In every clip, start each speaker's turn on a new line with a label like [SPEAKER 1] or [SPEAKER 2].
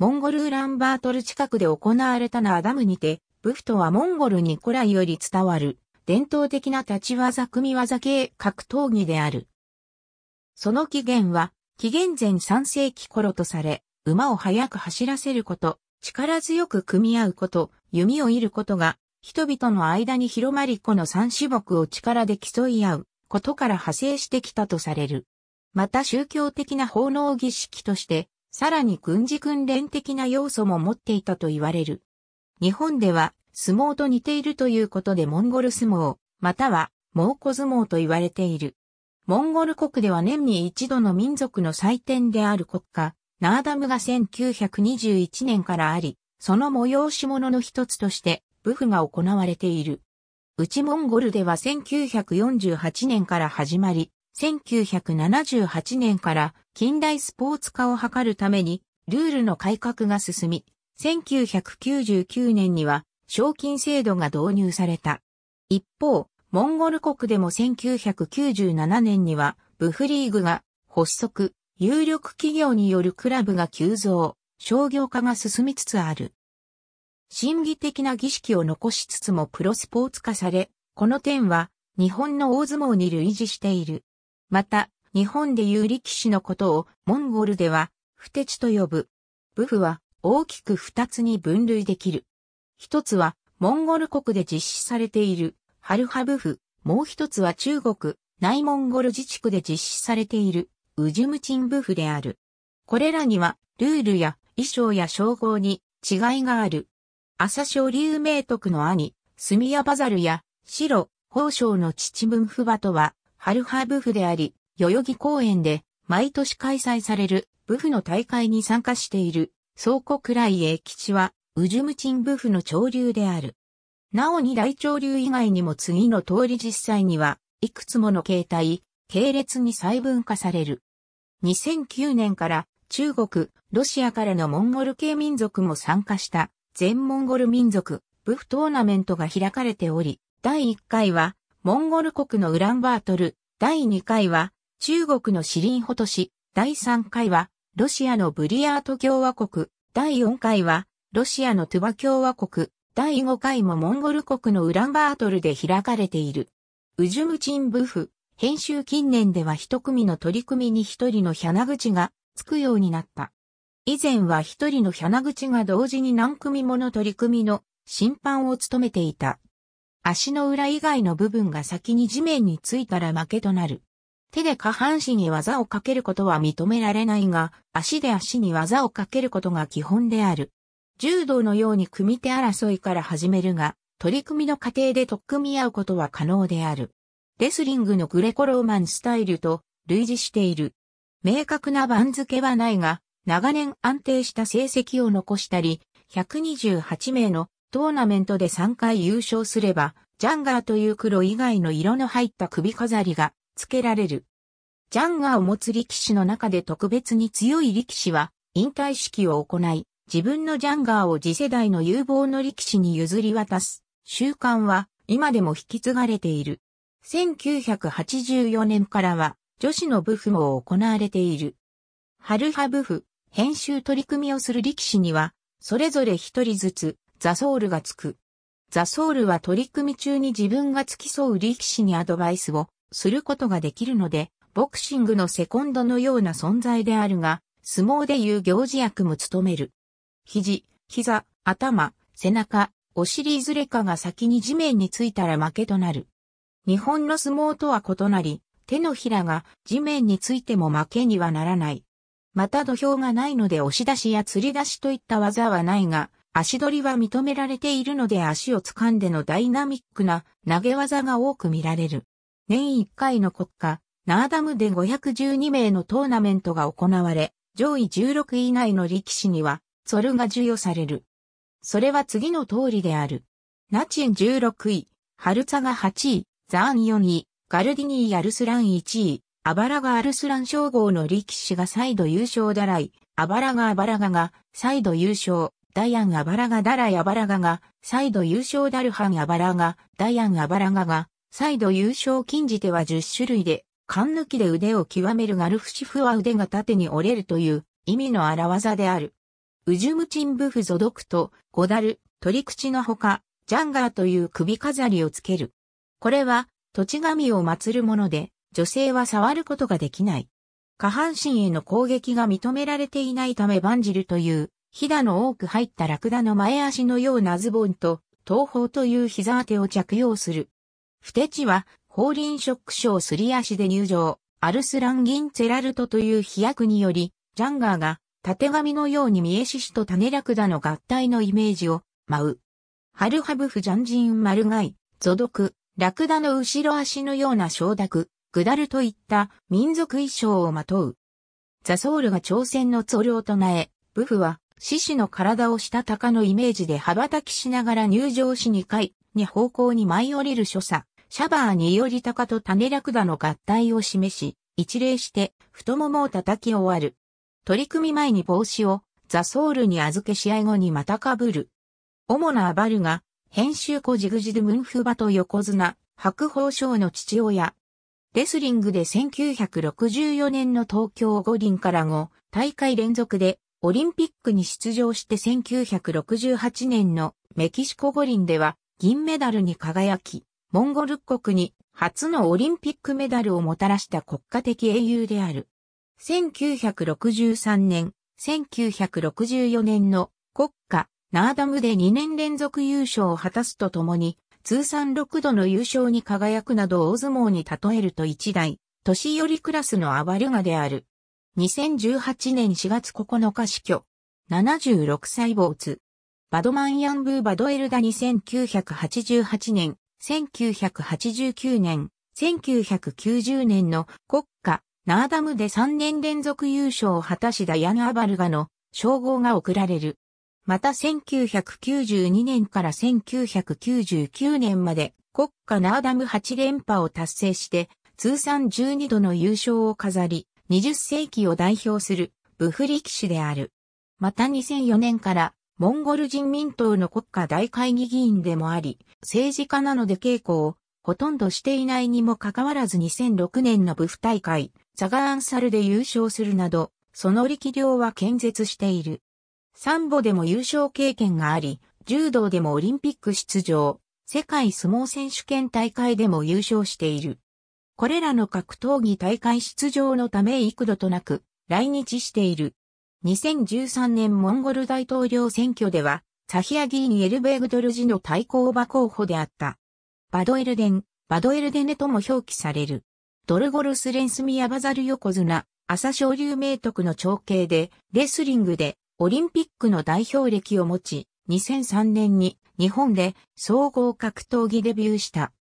[SPEAKER 1] モンゴルウランバートル近くで行われたナアダムにて、ブフトはモンゴルに古来より伝わる、伝統的な立ち技組技系格闘技である。その起源は、紀元前3世紀頃とされ、馬を速く走らせること、力強く組み合うこと、弓を射ることが、人々の間に広まりこの三種目を力で競い合うことから派生してきたとされる。また宗教的な奉納儀式として、さらに軍事訓練的な要素も持っていたと言われる。日本では相撲と似ているということでモンゴル相撲、または猛虎相撲と言われている。モンゴル国では年に一度の民族の祭典である国家、ナーダムが1921年からあり、その催し物の一つとして武府が行われている。内モンゴルでは1948年から始まり、1978年から近代スポーツ化を図るためにルールの改革が進み、1999年には賞金制度が導入された。一方、モンゴル国でも1997年にはブフリーグが発足、有力企業によるクラブが急増、商業化が進みつつある。審議的な儀式を残しつつもプロスポーツ化され、この点は日本の大相撲に類似している。また、日本でいう力士のことをモンゴルでは、不テチと呼ぶ。武夫は大きく二つに分類できる。一つは、モンゴル国で実施されている、ハルハブフ、もう一つは中国、内モンゴル自治区で実施されている、ウジムチンブフである。これらには、ルールや衣装や称号に違いがある。朝青龍明徳の兄、スミヤバザルや、白、宝章の父文夫馬とは、ハルハブフであり、代々木公園で毎年開催されるブフの大会に参加している、倉庫くらい英吉は、ウジュムチンブフの潮流である。なおに大潮流以外にも次の通り実際には、いくつもの形態、系列に細分化される。2009年から中国、ロシアからのモンゴル系民族も参加した全モンゴル民族、ブフトーナメントが開かれており、第1回はモンゴル国のウランバートル、第2回は、中国のシリンホ都市、第3回は、ロシアのブリヤート共和国、第4回は、ロシアのトゥバ共和国、第5回もモンゴル国のウランバートルで開かれている。ウジュムチンブフ、編集近年では一組の取り組みに一人のヒャナ口がつくようになった。以前は一人のヒャナ口が同時に何組もの取り組みの審判を務めていた。足の裏以外の部分が先に地面についたら負けとなる。手で下半身に技をかけることは認められないが、足で足に技をかけることが基本である。柔道のように組手争いから始めるが、取り組みの過程で取っ組み合うことは可能である。レスリングのグレコローマンスタイルと類似している。明確な番付はないが、長年安定した成績を残したり、128名のトーナメントで3回優勝すれば、ジャンガーという黒以外の色の入った首飾りが付けられる。ジャンガーを持つ力士の中で特別に強い力士は、引退式を行い、自分のジャンガーを次世代の有望の力士に譲り渡す、習慣は今でも引き継がれている。1984年からは、女子の部府も行われている。春派部府、編集取り組みをする力士には、それぞれ一人ずつ、ザソールがつく。ザソールは取り組み中に自分が付き添う力士にアドバイスをすることができるので、ボクシングのセコンドのような存在であるが、相撲でいう行事役も務める。肘、膝、頭、背中、お尻いずれかが先に地面についたら負けとなる。日本の相撲とは異なり、手のひらが地面についても負けにはならない。また土俵がないので押し出しや釣り出しといった技はないが、足取りは認められているので足を掴んでのダイナミックな投げ技が多く見られる。年1回の国家、ナーダムで512名のトーナメントが行われ、上位16位以内の力士には、ソルが授与される。それは次の通りである。ナチン16位、ハルツァが8位、ザーン4位、ガルディニー・アルスラン1位、アバラがアルスラン称号の力士が再度優勝だらい、アバラがアバラがが再度優勝。ダヤン・アバラガ・ダラヤ・バラガが、再度優勝ダルハン・アバラガ、ダヤン・アバラガが、再度優勝禁じては10種類で、勘抜きで腕を極めるガルフシフは腕が縦に折れるという意味の荒技である。ウジュムチンブフゾドクとゴダル、取り口のほか、ジャンガーという首飾りをつける。これは、土地神を祀るもので、女性は触ることができない。下半身への攻撃が認められていないためバンジルというひだの多く入ったラクダの前足のようなズボンと、東方という膝当てを着用する。不手地は、法輪ショック賞すり足で入場、アルスラン・ギン・ツェラルトという飛躍により、ジャンガーが、縦紙のように三重ししと種ラクダの合体のイメージを、舞う。ハルハブフ・ジャンジン・マルガイ、ゾドク、ラクダの後ろ足のような承諾、グダルといった民族衣装をまとう。ザソールが朝鮮の祖領となえ、ブフは獅子の体をした鷹のイメージで羽ばたきしながら入場し2回に方向に舞い降りる所作。シャバーにより鷹と種ラだの合体を示し、一礼して太ももを叩き終わる。取り組み前に帽子をザソールに預け試合後にまたかぶる。主なアバルが、編集子ジグジグムンフバと横綱、白鵬賞の父親。レスリングで1964年の東京五輪から後、大会連続でオリンピックに出場して1968年のメキシコ五輪では銀メダルに輝き、モンゴル国に初のオリンピックメダルをもたらした国家的英雄である。1963年、1964年の国家ナーダムで2年連続優勝を果たすとともに、通算6度の優勝に輝くなど大相撲に例えると一代、年寄りクラスのアバルガである。2018年4月9日死去。76歳没。バドマンヤンブーバドエルダに1988年、1989年、1990年の国家、ナーダムで3年連続優勝を果たしたヤヌ・アバルガの称号が贈られる。また1992年から1999年まで国家ナーダム8連覇を達成して通算12度の優勝を飾り、20世紀を代表するブフ力士である。また2004年からモンゴル人民党の国家大会議議員でもあり、政治家なので稽古をほとんどしていないにもかかわらず2006年のブフ大会、ザガランサルで優勝するなど、その力量は堅絶している。サンボでも優勝経験があり、柔道でもオリンピック出場、世界相撲選手権大会でも優勝している。これらの格闘技大会出場のため幾度となく来日している。2013年モンゴル大統領選挙では、サヒアギーニ・エルベーグドルジの対抗馬候補であった。バドエルデン、バドエルデネとも表記される。ドルゴルス・レンスミヤ・バザル横綱、朝昇竜名徳の長兄で、レスリングでオリンピックの代表歴を持ち、2003年に日本で総合格闘技デビューした。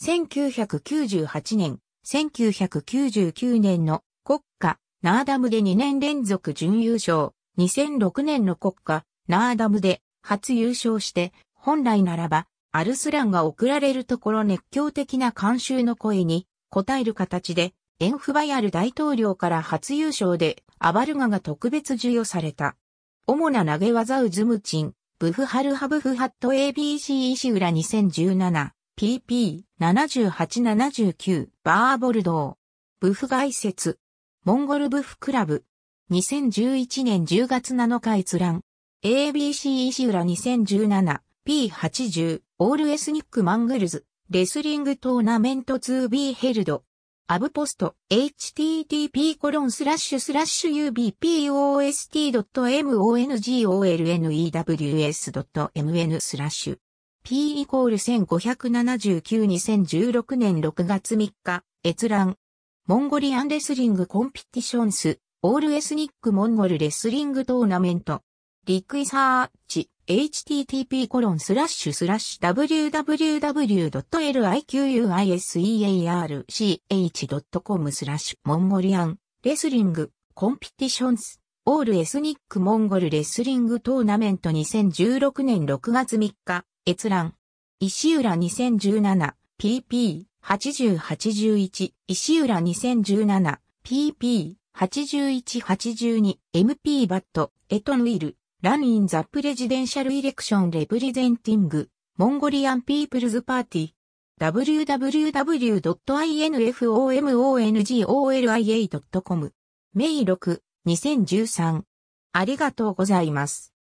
[SPEAKER 1] 1998年、1999年の国家、ナーダムで2年連続準優勝、2006年の国家、ナーダムで初優勝して、本来ならば、アルスランが送られるところ熱狂的な監修の声に応える形で、エンフバヤル大統領から初優勝で、アバルガが特別授与された。主な投げ技ウズムチン、ブフハルハブフハット ABC 石浦2017。PP7879 バーボルドー。ブフ外説。モンゴルブフクラブ。2011年10月7日閲覧。ABC 石浦2017 P80 オールエスニックマングルズレスリングトーナメント 2B ヘルド。アブポスト http コロンスラッシュスラッシュ ubpost.mongolnews.mn スラッシュ t イコール1579 2016年6月3日、閲覧。モンゴリアンレスリングコンピティションス、オールエスニックモンゴルレスリングトーナメント。リクイサーチ、http コロンスラッシュスラッシュ www.liquuisearch.com スラッシュモンゴリアンレスリングコンピティションスオールエスニックモンゴルレスリングトーナメント2016年6月3日閲覧。石浦 2017pp8081 石浦 2017pp8182MP バットエトンウィルランインザプレジデンシャルイレクションレプレゼンティングモンゴリアンピープルズパーティー www.infomongoli.com メイ6 2013ありがとうございます。